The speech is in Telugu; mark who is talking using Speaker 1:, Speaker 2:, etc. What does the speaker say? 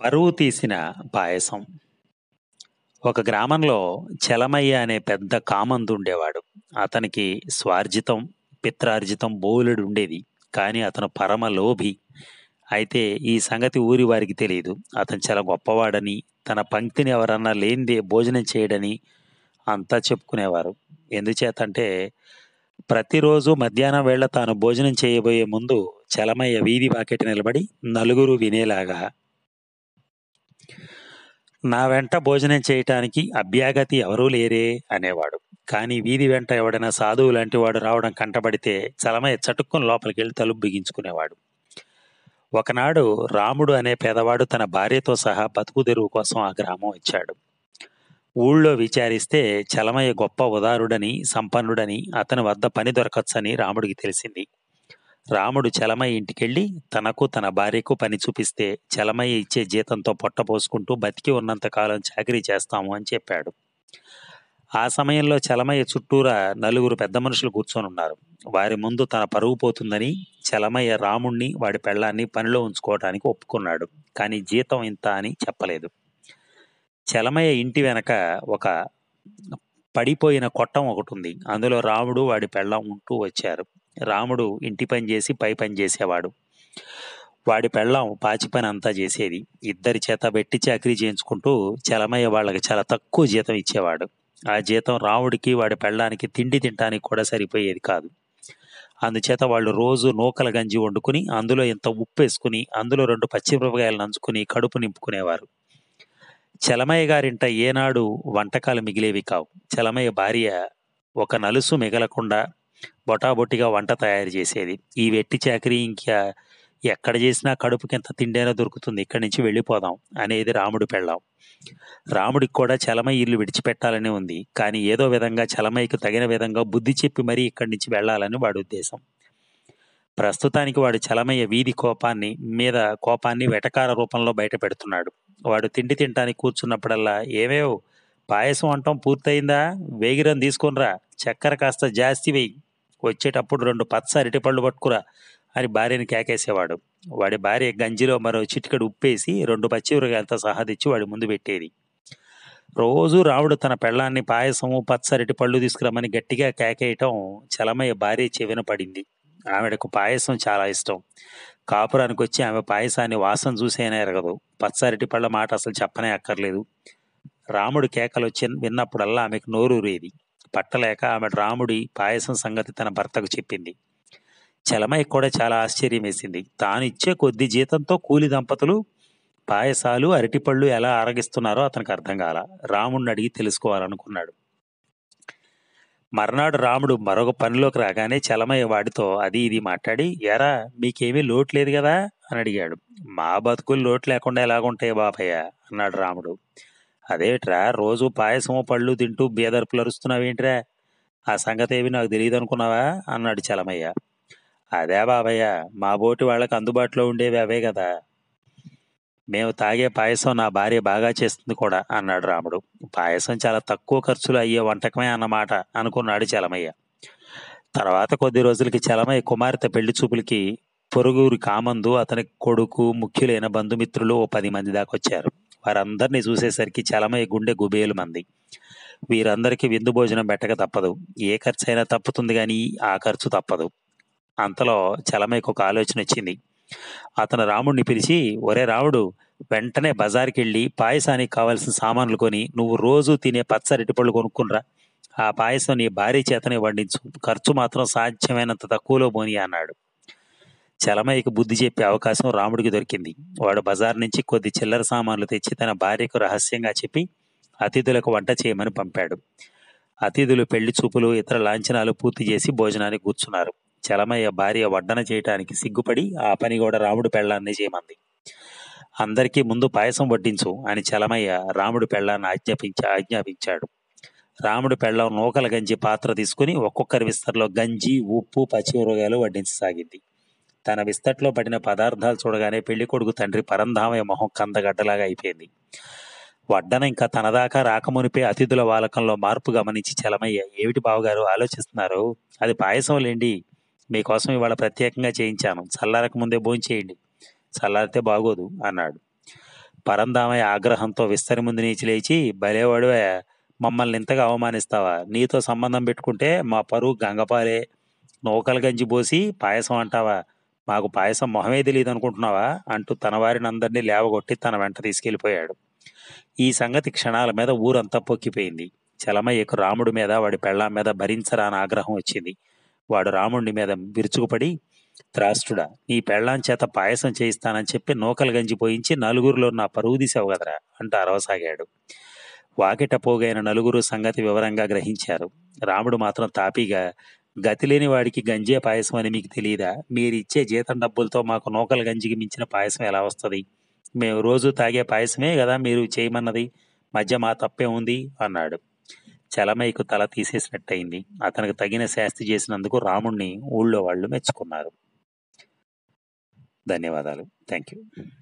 Speaker 1: పరువు తీసిన పాయసం ఒక గ్రామంలో చలమయ్య అనే పెద్ద కామందు ఉండేవాడు అతనికి స్వార్జితం పిత్రార్జితం బోలెడు ఉండేది కానీ అతను పరమ లోభి అయితే ఈ సంగతి ఊరి వారికి తెలియదు అతను చాలా గొప్పవాడని తన పంక్తిని ఎవరన్నా లేనిదే భోజనం చేయడని అంతా చెప్పుకునేవారు ఎందుచేతంటే ప్రతిరోజు మధ్యాహ్నం వేళ తాను భోజనం చేయబోయే ముందు చలమయ్య వీధి వాకెట్ నిలబడి నలుగురు వినేలాగా నా వెంట భోజనం చేయటానికి అభ్యాగతి ఎవరూ లేరే అనేవాడు కానీ వీధి వెంట ఎవడైనా సాధువు లాంటి వాడు రావడం కంటబడితే చలమయ్య చటుక్కుని లోపలికి వెళ్ళి తలుపు బిగించుకునేవాడు ఒకనాడు రాముడు అనే పేదవాడు తన భార్యతో సహా బతుకు తెరువు కోసం ఆ గ్రామం వచ్చాడు ఊళ్ళో విచారిస్తే చలమయ్య గొప్ప ఉదారుడని సంపన్నుడని అతని వద్ద పని దొరకచ్చని రాముడికి తెలిసింది రాముడు చలమయ్య ఇంటికెళ్ళి తనకు తన భార్యకు పని చూపిస్తే చలమయ్య ఇచ్చే జీతంతో పొట్టపోసుకుంటూ బతికి ఉన్నంతకాలం చాకరీ చేస్తాము అని చెప్పాడు ఆ సమయంలో చలమయ్య చుట్టూరా నలుగురు పెద్ద మనుషులు కూర్చొని ఉన్నారు వారి ముందు తన పరుగు పోతుందని చలమయ్య రాముణ్ణి వాడి పెళ్ళాన్ని పనిలో ఉంచుకోవటానికి ఒప్పుకున్నాడు కానీ జీతం ఇంత అని చెప్పలేదు చలమయ్య ఇంటి వెనక ఒక పడిపోయిన కొట్టం ఒకటి ఉంది అందులో రాముడు వాడి పెళ్ళం ఉంటూ వచ్చారు రాముడు ఇంటి పని చేసి పై పని చేసేవాడు వాడి పెళ్ళం పాచి పని అంతా చేసేది ఇద్దరి చేత పెట్టి చాకరీ చేయించుకుంటూ చలమయ్య వాళ్ళకి చాలా తక్కువ జీతం ఇచ్చేవాడు ఆ జీతం రాముడికి వాడి పెళ్ళానికి తిండి తింటానికి కూడా సరిపోయేది కాదు అందుచేత వాళ్ళు రోజు నూకల గంజి వండుకుని అందులో ఇంత ఉప్పు వేసుకుని అందులో రెండు పచ్చిమిరపకాయలు నంచుకుని కడుపు నింపుకునేవారు చలమయ్య గారింట ఏనాడు వంటకాలు మిగిలేవి కావు చలమయ్య భార్య ఒక నలుసు మిగలకుండా బొటాబొట్టిగా వంట తయారు చేసేది ఈ వెట్టి చాకరీ ఇంకా ఎక్కడ చేసినా కడుపుకి ఎంత తిండైనా దొరుకుతుంది ఇక్కడి నుంచి వెళ్ళిపోదాం అనేది రాముడు పెళ్ళాం రాముడికి కూడా చలమై ఇల్లు విడిచిపెట్టాలని ఉంది కానీ ఏదో విధంగా చలమైకి తగిన విధంగా బుద్ధి చెప్పి మరీ ఇక్కడి నుంచి వెళ్ళాలని వాడి ఉద్దేశం ప్రస్తుతానికి వాడు చలమయ్య వీధి కోపాన్ని మీద కోపాన్ని వెటకార రూపంలో బయట పెడుతున్నాడు వాడు తిండి తింటానికి కూర్చున్నప్పుడల్లా ఏవేవో పాయసం అంటాం పూర్తయిందా వేగిరం తీసుకునిరా చక్కెర కాస్త జాస్తి వేయి వచ్చేటప్పుడు రెండు పచ్చ అరటిపళ్ళు పట్టుకురా అని భార్యని కేకేసేవాడు వాడి భార్య గంజిలో మరో చిటికడు ఉప్పేసి రెండు పచ్చిమిరకాయలతో సహా తెచ్చి వాడి ముందు పెట్టేది రోజు రావుడు తన పెళ్ళాన్ని పాయసము పచ్చరటి పళ్ళు తీసుకురమ్మని గట్టిగా కేకేయటం చలమయ్య భార్య చెవిన పడింది ఆవిడకు పాయసం చాలా ఇష్టం కాపురానికి వచ్చి ఆమె పాయసాన్ని వాసన చూసైనా ఎరగదు పచ్చరటి పళ్ళ మాట అసలు చెప్పనే అక్కర్లేదు రాముడు కేకలు వచ్చి విన్నప్పుడల్లా ఆమెకు నోరూరేది పట్టలేక ఆమె రాముడి పాయసం సంగతి తన భర్తకు చెప్పింది చలమయ్య కూడా చాలా ఆశ్చర్యం వేసింది తాను ఇచ్చే కొద్ది జీతంతో కూలి దంపతులు పాయసాలు అరటిపళ్ళు ఎలా ఆరగిస్తున్నారో అతనికి అర్థం కాల రాముడిని అడిగి తెలుసుకోవాలనుకున్నాడు మర్నాడు రాముడు మరొక పనిలోకి రాగానే చలమయ్య వాడితో అది ఇది మాట్లాడి ఎరా మీకేమీ లోటు లేదు కదా అని అడిగాడు మా బతుకులు లోటు లేకుండా ఎలాగుంటాయి బాబయ్య అన్నాడు రాముడు అదేట్రా రోజు పాయసము పళ్ళు తింటూ బేదర్పులు ఏంట్రా ఆ సంగతి ఏమి నాకు తెలియదు అనుకున్నావా అన్నాడు చలమయ్య అదే బాబయ్య మా బోటి వాళ్ళకి అందుబాటులో ఉండేవి అవే కదా మేము తాగే పాయసం నా భార్య బాగా చేస్తుంది కూడా అన్నాడు రాముడు పాయసం చాలా తక్కువ ఖర్చులు అయ్యే వంటకమే అన్నమాట అనుకున్నాడు చలమయ్య తర్వాత కొద్ది రోజులకి చలమయ్య కుమార్తె పెళ్లి చూపులకి పొరుగురి కామందు అతని కొడుకు ముఖ్యులైన బంధుమిత్రులు ఓ పది మంది దాకా వచ్చారు వారందరినీ చూసేసరికి చలమయ్య గుండె గుబేలు మంది వీరందరికీ విందు భోజనం పెట్టక తప్పదు ఏ ఖర్చు అయినా తప్పుతుంది కానీ ఆ ఖర్చు తప్పదు అంతలో చలమయ్యకు ఒక ఆలోచన వచ్చింది అతను రాముడిని పిలిచి ఒరే రాముడు వెంటనే బజార్కి వెళ్ళి పాయసానికి కావాల్సిన సామాన్లు కొని నువ్వు రోజు తినే పచ్చరిటి పళ్ళు కొనుక్కునరా ఆ పాయసం నీ భార్య చేతనే వండించు ఖర్చు మాత్రం సాధ్యమైనంత తక్కువలో పోని అన్నాడు చలమయ్యకు బుద్ధి చెప్పే అవకాశం రాముడికి దొరికింది వాడు బజార్ నుంచి కొద్ది చిల్లర సామాన్లు తెచ్చి తన భార్యకు రహస్యంగా చెప్పి అతిథులకు వంట చేయమని పంపాడు అతిథులు పెళ్లి చూపులు ఇతర లాంఛనాలు పూర్తి చేసి భోజనానికి కూర్చున్నారు చలమయ్య భార్య వడ్డన చేయటానికి సిగ్గుపడి ఆ పని కూడా రాముడు పెళ్ళాన్ని చేయమంది అందరికీ ముందు పాయసం వడ్డించు అని చలమయ్య రాముడు పెళ్ళాన్ని ఆజ్ఞాపించ ఆజ్ఞాపించాడు రాముడు పెళ్ళం నూకల గంజి పాత్ర తీసుకుని ఒక్కొక్కరి విస్తరలో గంజి ఉప్పు పచ్చిమిరగాయలు వడ్డించసాగింది తన విస్తట్లో పడిన పదార్థాలు చూడగానే పెళ్లి కొడుకు తండ్రి పరంధామయ్య మొహం కందగడ్డలాగా అయిపోయింది వడ్డన ఇంకా తనదాకా రాకమునిపే అతిథుల వాలకంలో మార్పు గమనించి చలమయ్య ఏమిటి బావగారు ఆలోచిస్తున్నారు అది పాయసం లేండి మీకోసం ఇవాళ ప్రత్యేకంగా చేయించాను చల్లారక ముందే భోంచేయండి చల్లారితే బాగోదు అన్నాడు పరంధామయ్య ఆగ్రహంతో విస్తరి ముందు నీచి లేచి బలేవాడువే మమ్మల్ని ఇంతగా అవమానిస్తావా నీతో సంబంధం పెట్టుకుంటే మా పరువు గంగపాలే నూకల గంజి పోసి పాయసం అంటావా మాకు పాయసం మొహమే తెలియదు అనుకుంటున్నావా అంటూ తన అందరినీ లేవగొట్టి తన వెంట తీసుకెళ్లిపోయాడు ఈ సంగతి క్షణాల మీద ఊరంతా పొక్కిపోయింది చలమయ్యకు రాముడి మీద వాడి పెళ్ళాం మీద భరించరాని ఆగ్రహం వచ్చింది వాడు రాముడి మీద విరుచుకుపడి త్రాష్టుడా నీ పెళ్ళాం చేత పాయసం చేయిస్తానని చెప్పి నూకలు గంజి పోయించి నలుగురిలో నా పరువు తీసావు కదరా అంటూ అరవసాగాడు వాకిట పోగైన నలుగురు సంగతి వివరంగా గ్రహించారు రాముడు మాత్రం తాపీగా గతి లేని వాడికి గంజే పాయసం అని మీకు తెలియదా మీరిచ్చే జీతం డబ్బులతో మాకు నూకల గంజికి మించిన పాయసం ఎలా వస్తుంది మేము రోజు తాగే పాయసమే కదా మీరు చేయమన్నది మధ్య మా తప్పే ఉంది అన్నాడు చలమైకు తల తీసేసినట్టయింది అతనికి తగిన శాస్తి చేసినందుకు రాముణ్ణి ఊళ్ళో వాళ్ళు మెచ్చుకున్నారు ధన్యవాదాలు థ్యాంక్ యూ